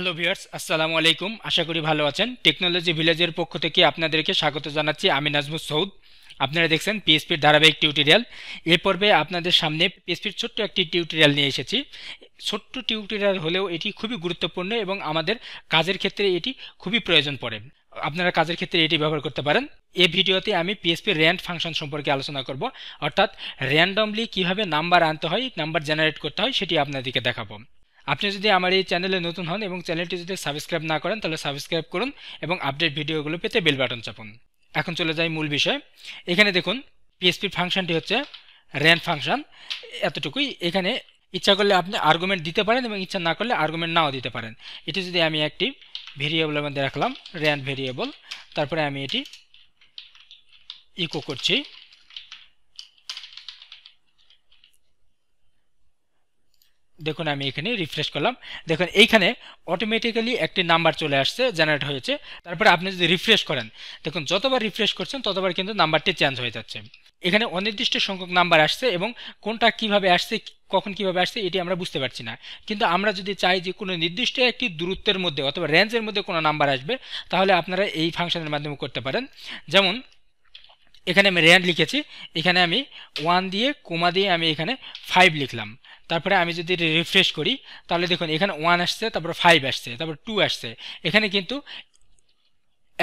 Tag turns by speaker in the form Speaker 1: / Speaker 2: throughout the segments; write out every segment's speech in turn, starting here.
Speaker 1: hello viewers আসসালামু আলাইকুম আশা করি ভালো আছেন টেকনোলজি ভিলেজের পক্ষ থেকে আপনাদেরকে স্বাগত জানাচ্ছি আমি নাজমুল সৌদ আপনারা দেখছেন পিএসপির ধারাবাহিক টিউটোরিয়াল এ পর্বে আপনাদের সামনে পিএসপির ছোট্ট একটি টিউটোরিয়াল নিয়ে এসেছি ছোট্ট টিউটোরিয়াল হলেও এটি খুবই গুরুত্বপূর্ণ এবং আমাদের কাজের ক্ষেত্রে এটি খুবই প্রয়োজন পড়ে আপনারা কাজের ক্ষেত্রে এটি ব্যবহার করতে পারেন এ ভিডিওতে আমি পিএসপি র্যান্ড ফাংশন সম্পর্কে আলোচনা করব অর্থাৎ র্যান্ডমলি কিভাবে নাম্বার আনতে হয় নাম্বার জেনারেট করতে হয় সেটি আপনাদেরকে দেখাবো আপনি যদি আমার এই চ্যানেলে নতুন হন এবং চ্যানেলটি যদি সাবস্ক্রাইব না করেন তাহলে সাবস্ক্রাইব করুন এবং আপডেট ভিডিওগুলো পেতে বেল বাটন চাপুন এখন চলে যাই মূল বিষয় এখানে দেখুন পিএসপির ফাংশনটি হচ্ছে র্যান ফাংশন এতটুকুই এখানে ইচ্ছা করলে আপনি আর্গুমেন্ট দিতে পারেন এবং ইচ্ছা না করলে আর্গুমেন্ট নাও দিতে পারেন এটি যদি আমি একটি ভেরিয়েবলের মধ্যে রাখলাম র্যান ভেরিয়েবল তারপরে আমি এটি ইকো করছি দেখুন আমি এখানে রিফ্রেশ করলাম দেখুন এইখানে অটোমেটিক্যালি একটি নাম্বার চলে আসছে জেনারেট হয়েছে তারপরে আপনি যদি রিফ্রেশ করেন দেখুন যতবার রিফ্রেশ করছেন ততবার কিন্তু নাম্বারটি চেঞ্জ হয়ে যাচ্ছে এখানে অনির্দিষ্ট সংখ্যক নাম্বার আসছে এবং কোনটা কিভাবে আসছে কখন কিভাবে আসছে এটি আমরা বুঝতে পারছি না কিন্তু আমরা যদি চাই যে কোনো নির্দিষ্ট একটি দূরত্বের মধ্যে অথবা রেঞ্জের মধ্যে কোনো নাম্বার আসবে তাহলে আপনারা এই ফাংশনের মাধ্যমে করতে পারেন যেমন এখানে আমি র্যান্ড লিখেছি এখানে আমি ওয়ান দিয়ে কোমা দিয়ে আমি এখানে ফাইভ লিখলাম তারপরে আমি যদি রিফ্রেশ করি তাহলে দেখুন এখানে ওয়ান আসছে তারপর ফাইভ আসছে তারপর টু আসছে এখানে কিন্তু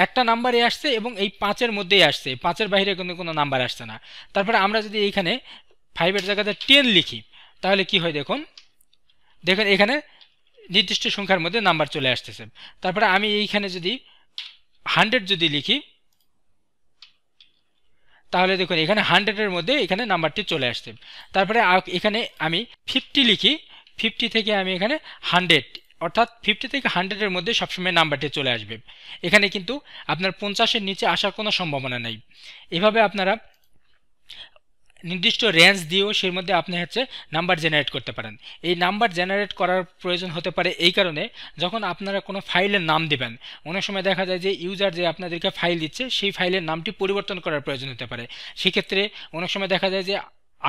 Speaker 1: একটা নাম্বারে আসছে এবং এই পাঁচের মধ্যেই আসছে পাঁচের বাইরে কিন্তু কোনো নাম্বার আসছে না তারপরে আমরা যদি এইখানে ফাইভের জায়গাতে টেন লিখি তাহলে কি হয় দেখুন দেখুন এখানে নির্দিষ্ট সংখ্যার মধ্যে নাম্বার চলে আসতেছে তারপরে আমি এইখানে যদি হান্ড্রেড যদি লিখি তাহলে দেখুন এখানে হান্ড্রেডের মধ্যে এখানে নাম্বারটি চলে আসছে তারপরে এখানে আমি ফিফটি লিখি ফিফটি থেকে আমি এখানে হান্ড্রেড অর্থাৎ ফিফটি থেকে হান্ড্রেডের মধ্যে সবসময় নাম্বারটি চলে আসবে এখানে কিন্তু আপনার পঞ্চাশের নিচে আসার কোনো সম্ভাবনা নেই এভাবে আপনারা নির্দিষ্ট রেঞ্জ দিয়েও সের মধ্যে আপনি হচ্ছে নাম্বার জেনারেট করতে পারেন এই নাম্বার জেনারেট করার প্রয়োজন হতে পারে এই কারণে যখন আপনারা কোনো ফাইলের নাম দেবেন অনেক সময় দেখা যায় যে ইউজার যে আপনাদেরকে ফাইল দিচ্ছে সেই ফাইলের নামটি পরিবর্তন করার প্রয়োজন হতে পারে সেক্ষেত্রে অনেক সময় দেখা যায় যে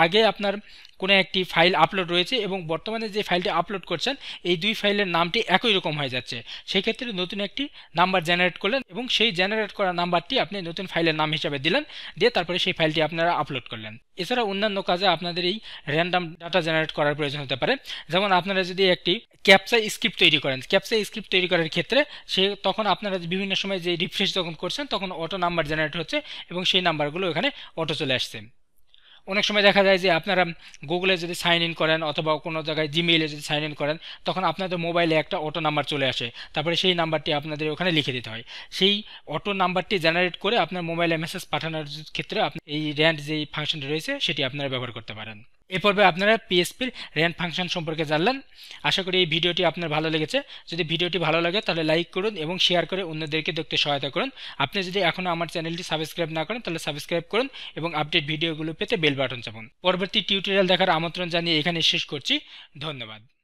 Speaker 1: আগে আপনার কোনো একটি ফাইল আপলোড রয়েছে এবং বর্তমানে যে ফাইলটি আপলোড করছেন এই দুই ফাইলের নামটি একই রকম হয়ে যাচ্ছে সেক্ষেত্রে নতুন একটি নাম্বার জেনারেট করলেন এবং সেই জেনারেট করা নাম্বারটি আপনি নতুন ফাইলের নাম হিসাবে দিলেন দিয়ে তারপরে সেই ফাইলটি আপনারা আপলোড করলেন এছাড়া অন্যান্য কাজে আপনাদের এই র্যান্ডাম ডাটা জেনারেট করার প্রয়োজন হতে পারে যেমন আপনারা যদি একটি ক্যাপসা স্ক্রিপ্ট তৈরি করেন ক্যাপসা স্ক্রিপ্ট তৈরি করার ক্ষেত্রে সে তখন আপনারা বিভিন্ন সময় যে রিফ্রেশ যখন করছেন তখন অটো নাম্বার জেনারেট হচ্ছে এবং সেই নাম্বারগুলো এখানে অটো চলে আসছে অনেক সময় দেখা যায় যে আপনারা গুগলে যদি সাইন ইন করেন অথবা কোনো জায়গায় জিমেইলে যদি সাইন ইন করেন তখন আপনাদের মোবাইলে একটা অটো নাম্বার চলে আসে তারপরে সেই নাম্বারটি আপনাদের ওখানে লিখে দিতে হয় সেই অটো নাম্বারটি জেনারেট করে আপনার মোবাইলে মেসেজ পাঠানোর ক্ষেত্রে আপনি এই র্যান্ড যেই ফাংশনটি রয়েছে সেটি আপনারা ব্যবহার করতে পারেন এ পর্বে আপনারা পিএসপির র্যান ফাংশন সম্পর্কে জানলেন আশা করি এই ভিডিওটি আপনার ভালো লেগেছে যদি ভিডিওটি ভালো লাগে তাহলে লাইক করুন এবং শেয়ার করে অন্যদেরকে দেখতে সহায়তা করুন আপনি যদি এখনও আমার চ্যানেলটি সাবস্ক্রাইব না করেন তাহলে সাবস্ক্রাইব করুন এবং আপডেট ভিডিওগুলো পেতে বেল বাটন চাপুন পরবর্তী টিউটোরিয়াল দেখার আমন্ত্রণ জানিয়ে এখানে শেষ করছি ধন্যবাদ